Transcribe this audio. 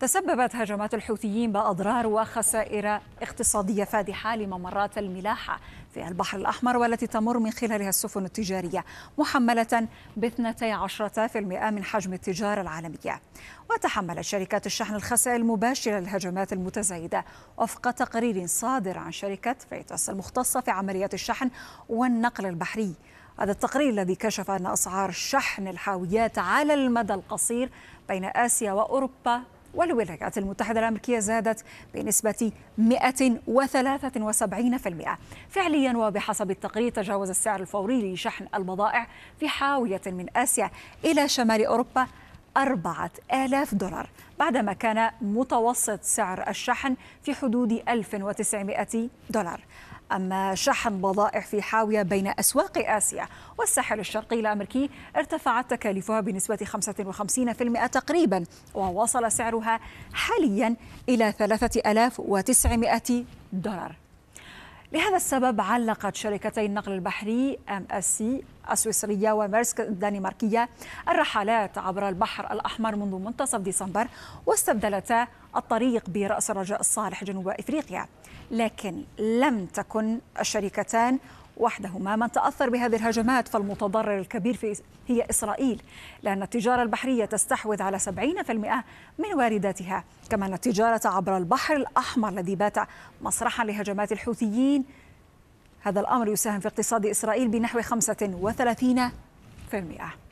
تسببت هجمات الحوثيين بأضرار وخسائر اقتصادية فادحة لممرات الملاحة في البحر الأحمر والتي تمر من خلالها السفن التجارية محملة ب 12% من حجم التجارة العالمية وتحملت شركات الشحن الخسائر المباشرة للهجمات المتزايدة وفق تقرير صادر عن شركة فيتس المختصة في عمليات الشحن والنقل البحري هذا التقرير الذي كشف أن أسعار شحن الحاويات على المدى القصير بين آسيا وأوروبا والولايات المتحدة الأمريكية زادت بنسبة 173% فعليا وبحسب التقرير تجاوز السعر الفوري لشحن البضائع في حاوية من آسيا إلى شمال أوروبا أربعة آلاف دولار بعدما كان متوسط سعر الشحن في حدود 1900 دولار أما شحن بضائع في حاوية بين أسواق آسيا والساحل الشرقي الأمريكي ارتفعت تكاليفها بنسبة 55% تقريبا ووصل سعرها حاليا إلى 3900 دولار لهذا السبب علقت شركتي النقل البحري ام اس سي السويسريه وميرسك الدنماركيه الرحلات عبر البحر الاحمر منذ منتصف ديسمبر واستبدلتا الطريق براس الرجاء الصالح جنوب افريقيا لكن لم تكن الشركتان وحدهما من تأثر بهذه الهجمات فالمتضرر الكبير في هي إسرائيل لأن التجارة البحرية تستحوذ على 70% من وارداتها كما أن التجارة عبر البحر الأحمر الذي بات مسرحا لهجمات الحوثيين هذا الأمر يساهم في اقتصاد إسرائيل بنحو 35%